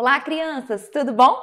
Olá, crianças, tudo bom?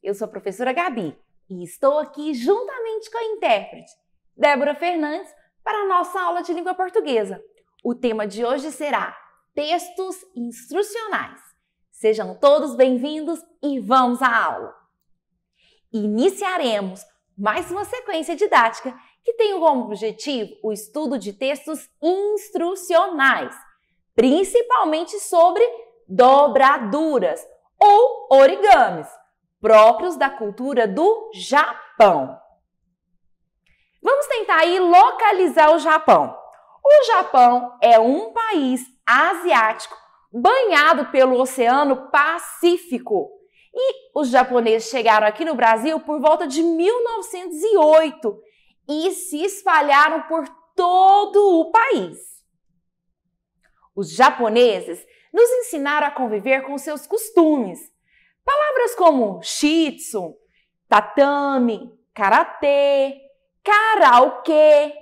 Eu sou a professora Gabi e estou aqui juntamente com a intérprete Débora Fernandes para a nossa aula de língua portuguesa. O tema de hoje será textos instrucionais. Sejam todos bem-vindos e vamos à aula. Iniciaremos mais uma sequência didática que tem como objetivo o estudo de textos instrucionais, principalmente sobre dobraduras ou origamis, próprios da cultura do Japão. Vamos tentar aí localizar o Japão. O Japão é um país asiático banhado pelo Oceano Pacífico. E os japoneses chegaram aqui no Brasil por volta de 1908 e se espalharam por todo o país. Os japoneses nos ensinar a conviver com seus costumes. Palavras como shih tzu, tatame, karatê, karaokê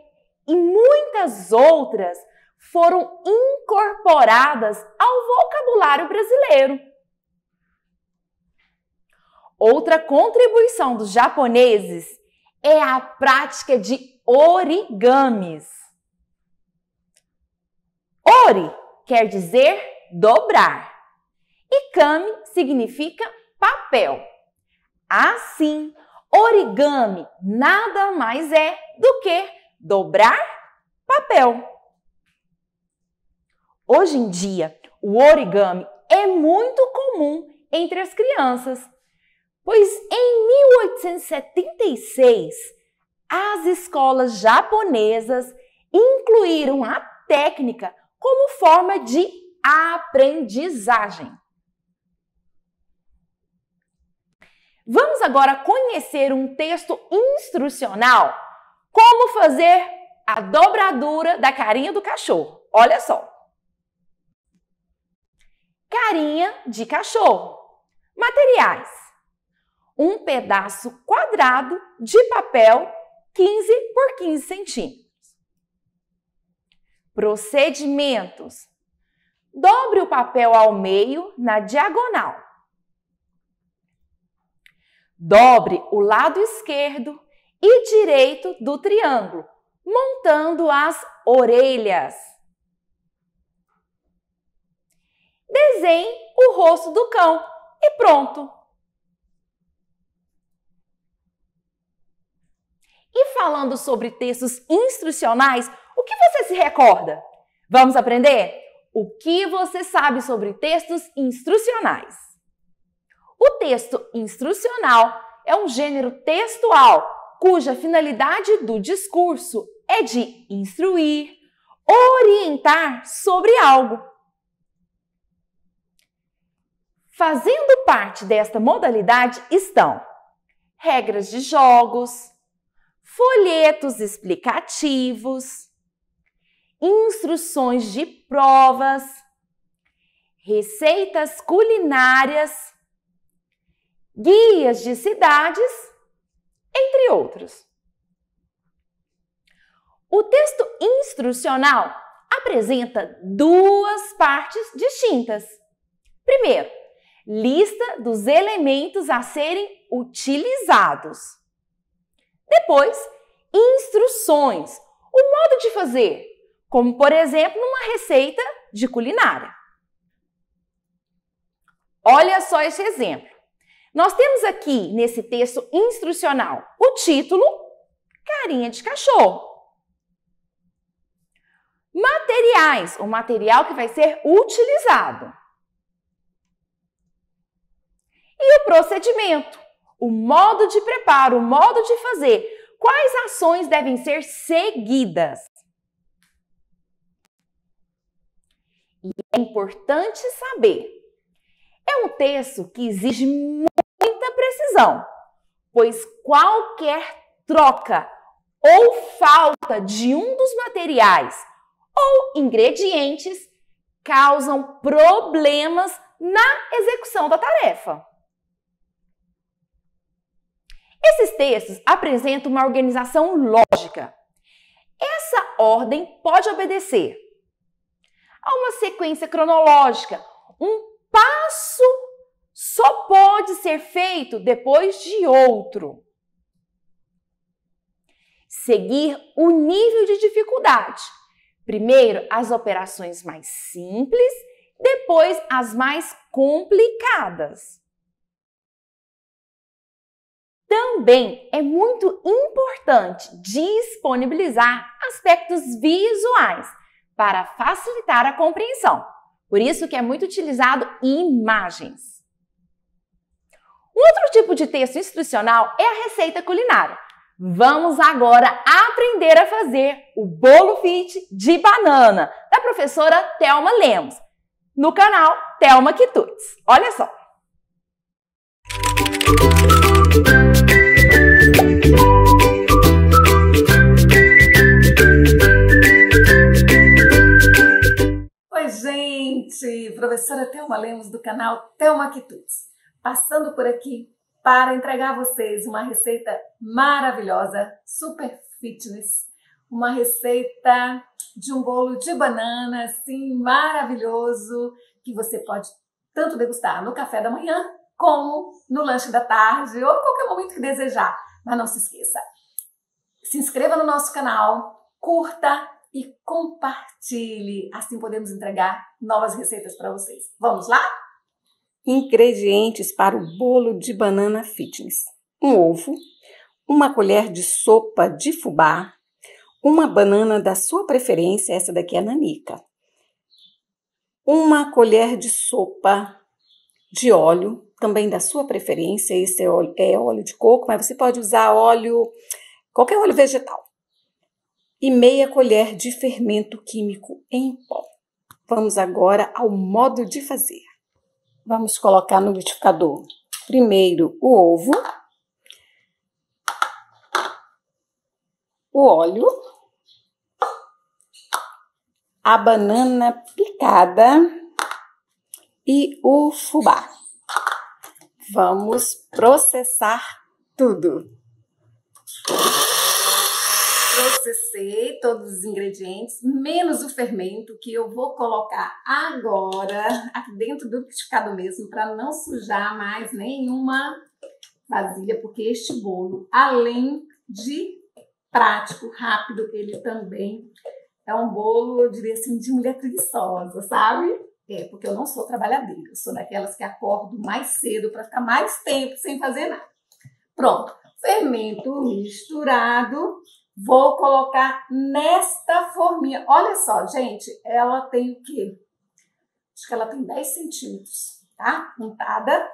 e muitas outras foram incorporadas ao vocabulário brasileiro. Outra contribuição dos japoneses é a prática de origamis. Ori quer dizer dobrar. E kami significa papel. Assim, origami nada mais é do que dobrar papel. Hoje em dia, o origami é muito comum entre as crianças, pois em 1876 as escolas japonesas incluíram a técnica como forma de aprendizagem. Vamos agora conhecer um texto instrucional como fazer a dobradura da carinha do cachorro. Olha só. Carinha de cachorro. Materiais: um pedaço quadrado de papel 15 por 15 centímetros. Procedimentos: Dobre o papel ao meio na diagonal. Dobre o lado esquerdo e direito do triângulo, montando as orelhas. Desenhe o rosto do cão e pronto! E falando sobre textos instrucionais, o que você se recorda? Vamos aprender? O que você sabe sobre textos instrucionais? O texto instrucional é um gênero textual cuja finalidade do discurso é de instruir, orientar sobre algo. Fazendo parte desta modalidade estão regras de jogos, folhetos explicativos, instruções de provas, receitas culinárias, guias de cidades, entre outros. O texto instrucional apresenta duas partes distintas. Primeiro, lista dos elementos a serem utilizados. Depois, instruções, o modo de fazer, como por exemplo uma receita de culinária. Olha só esse exemplo. Nós temos aqui nesse texto instrucional o título Carinha de cachorro. Materiais, o material que vai ser utilizado. E o procedimento, o modo de preparo, o modo de fazer, quais ações devem ser seguidas. E é importante saber. É um texto que exige muita precisão, pois qualquer troca ou falta de um dos materiais ou ingredientes causam problemas na execução da tarefa. Esses textos apresentam uma organização lógica. Essa ordem pode obedecer a uma sequência cronológica. Um passo só pode ser feito depois de outro. Seguir o nível de dificuldade. Primeiro as operações mais simples, depois as mais complicadas. Também é muito importante disponibilizar aspectos visuais para facilitar a compreensão. Por isso que é muito utilizado imagens. Um outro tipo de texto instrucional é a receita culinária. Vamos agora aprender a fazer o bolo fit de banana da professora Telma Lemos, no canal Telma Quitutes. Olha só. professora Thelma Lemos do canal Thelma Quitudes, passando por aqui para entregar a vocês uma receita maravilhosa, super fitness, uma receita de um bolo de banana assim maravilhoso que você pode tanto degustar no café da manhã como no lanche da tarde ou qualquer momento que desejar. Mas não se esqueça, se inscreva no nosso canal, curta, e compartilhe. Assim podemos entregar novas receitas para vocês. Vamos lá? Ingredientes para o bolo de banana fitness: um ovo, uma colher de sopa de fubá, uma banana da sua preferência, essa daqui é nanica, uma colher de sopa de óleo, também da sua preferência, esse é óleo, é óleo de coco, mas você pode usar óleo, qualquer óleo vegetal e meia colher de fermento químico em pó. Vamos agora ao modo de fazer. Vamos colocar no liquidificador primeiro o ovo, o óleo, a banana picada e o fubá. Vamos processar tudo processei todos os ingredientes, menos o fermento, que eu vou colocar agora aqui dentro do liquidificador mesmo, para não sujar mais nenhuma vasilha, porque este bolo, além de prático, rápido, ele também é um bolo, eu diria assim, de mulher preguiçosa, sabe? É, porque eu não sou trabalhadeira, eu sou daquelas que acordo mais cedo para ficar mais tempo sem fazer nada. Pronto, fermento misturado, Vou colocar nesta forminha. Olha só, gente, ela tem o quê? Acho que ela tem 10 centímetros, tá? Untada.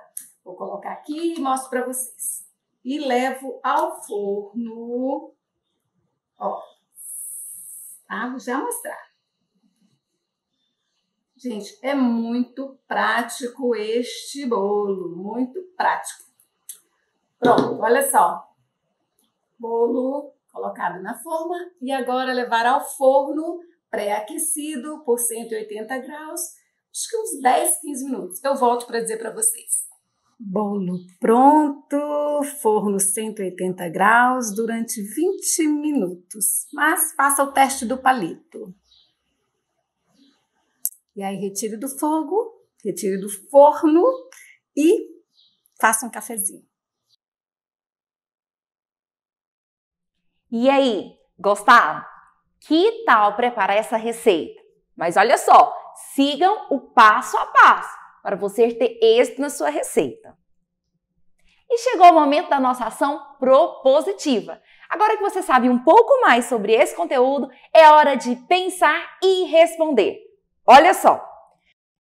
Vou colocar aqui e mostro para vocês. E levo ao forno. Ó, tá? Vou já mostrar. Gente, é muito prático este bolo, muito prático. Pronto, olha só. Bolo colocado na forma e agora levar ao forno pré-aquecido por 180 graus, acho que uns 10, 15 minutos. Eu volto para dizer para vocês. Bolo pronto, forno 180 graus durante 20 minutos. Mas faça o teste do palito. E aí retire do fogo, retire do forno e faça um cafezinho. E aí, gostaram? Que tal preparar essa receita? Mas olha só, sigam o passo a passo para você ter êxito na sua receita. E chegou o momento da nossa ação propositiva. Agora que você sabe um pouco mais sobre esse conteúdo, é hora de pensar e responder. Olha só!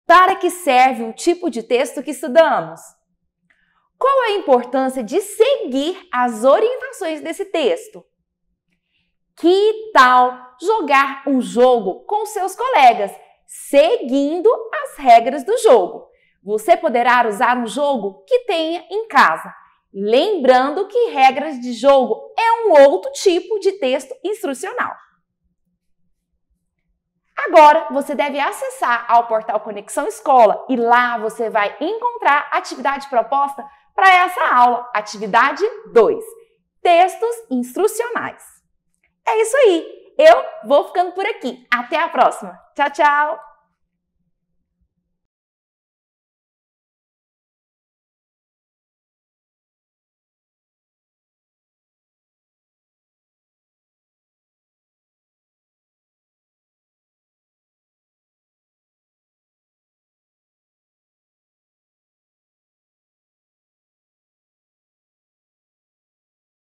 Para que serve o tipo de texto que estudamos? Qual é a importância de seguir as orientações desse texto? Que tal jogar um jogo com seus colegas, seguindo as regras do jogo? Você poderá usar um jogo que tenha em casa. Lembrando que regras de jogo é um outro tipo de texto instrucional. Agora você deve acessar ao portal Conexão Escola e lá você vai encontrar a atividade proposta para essa aula, atividade 2, textos instrucionais. É isso aí. Eu vou ficando por aqui. Até a próxima. Tchau, tchau.